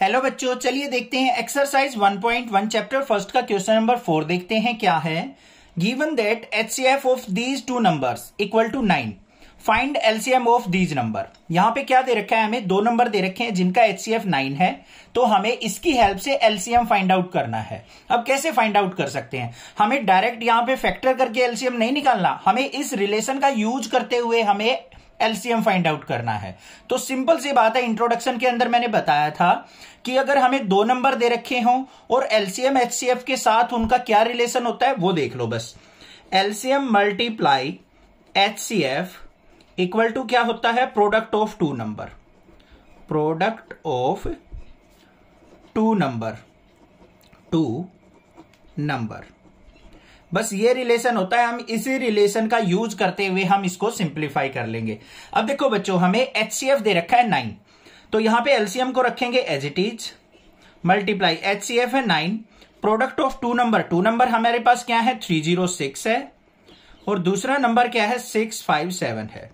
hello बच्चों चलिए देखते हैं एक्सरसाइज 1.1 चैप्टर फर्स्ट का क्वेश्चन नंबर फोर देखते हैं क्या है given that HCF of these two numbers equal to nine find LCM of these number यहां पे क्या दे रखा है हमें दो नंबर दे रखे हैं जिनका एचसीएफ नाइन है तो हमें इसकी हेल्प से एलसीएम फाइंड आउट करना है अब कैसे फाइंड आउट कर सकते हैं हमें डायरेक्ट यहां पे फैक्टर करके एलसीएम नहीं निकालना हमें इस रिलेशन का यूज करते हुए हमें एलसीएम फाइंड आउट करना है तो सिंपल सी बात है इंट्रोडक्शन के अंदर मैंने बताया था कि अगर हमें दो नंबर दे रखे हों और एलसीएम एचसीएफ के साथ उनका क्या रिलेशन होता है वो देख लो बस LCM multiply HCF equal to क्या होता है product of two number product of two number two number बस ये रिलेशन होता है हम इसी रिलेशन का यूज करते हुए हम इसको सिंप्लीफाई कर लेंगे अब देखो बच्चों हमें एच दे रखा है नाइन तो यहां पे एलसीएम को रखेंगे as it is multiply H है nine product of two number two number हमारे पास क्या है थ्री जीरो सिक्स है और दूसरा नंबर क्या है सिक्स फाइव सेवन है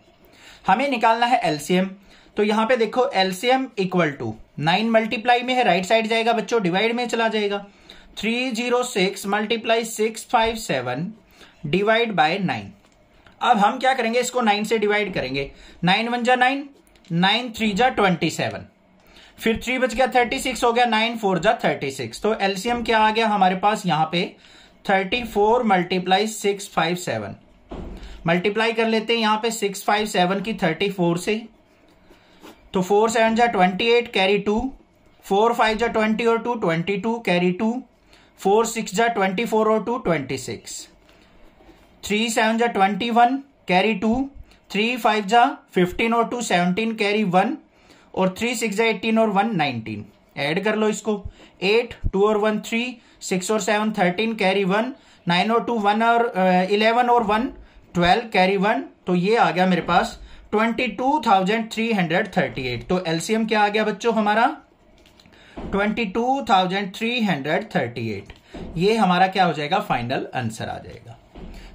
हमें निकालना है एलसीएम तो यहां पे देखो LCM equal to nine multiply में है राइट साइड जाएगा बच्चों डिवाइड में चला जाएगा three zero six multiply six five seven divide by nine अब हम क्या करेंगे इसको नाइन से डिवाइड करेंगे नाइन वन जा नाइन नाइन थ्री जा ट्वेंटी सेवन फिर थ्री बच गया थर्टी सिक्स हो गया नाइन फोर जा थर्टी सिक्स तो एलसीएम क्या आ गया हमारे पास यहां पे thirty four multiply six five seven multiply कर लेते हैं यहां पे सिक्स फाइव सेवन की थर्टी फोर से तो फोर सेवन जा twenty eight carry two four five जा ट्वेंटी और two twenty two carry two four six जा ट्वेंटी फोर और two twenty six three seven जा twenty one carry two three five जा fifteen और टू सेवनटीन कैरी वन और three six जा eighteen और वन नाइनटीन एड कर लो इसको एट टू और वन थ्री सिक्स और seven thirteen carry one nine और टू वन और इलेवन uh, और वन ट्वेल्व कैरी वन तो ये आ गया मेरे पास twenty two thousand three hundred thirty eight तो एलसीएम क्या आ गया बच्चों हमारा twenty two thousand three hundred thirty eight ये हमारा क्या हो जाएगा फाइनल आंसर आ जाएगा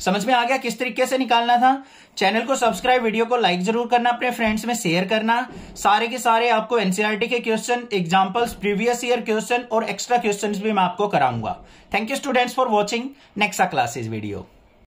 समझ में आ गया किस तरीके से निकालना था चैनल को सब्सक्राइब वीडियो को लाइक जरूर करना अपने फ्रेंड्स में शेयर करना सारे के सारे आपको एनसीईआरटी के question examples previous year question और एक्स्ट्रा क्वेश्चंस भी मैं आपको कराऊंगा thank you students for watching next classes video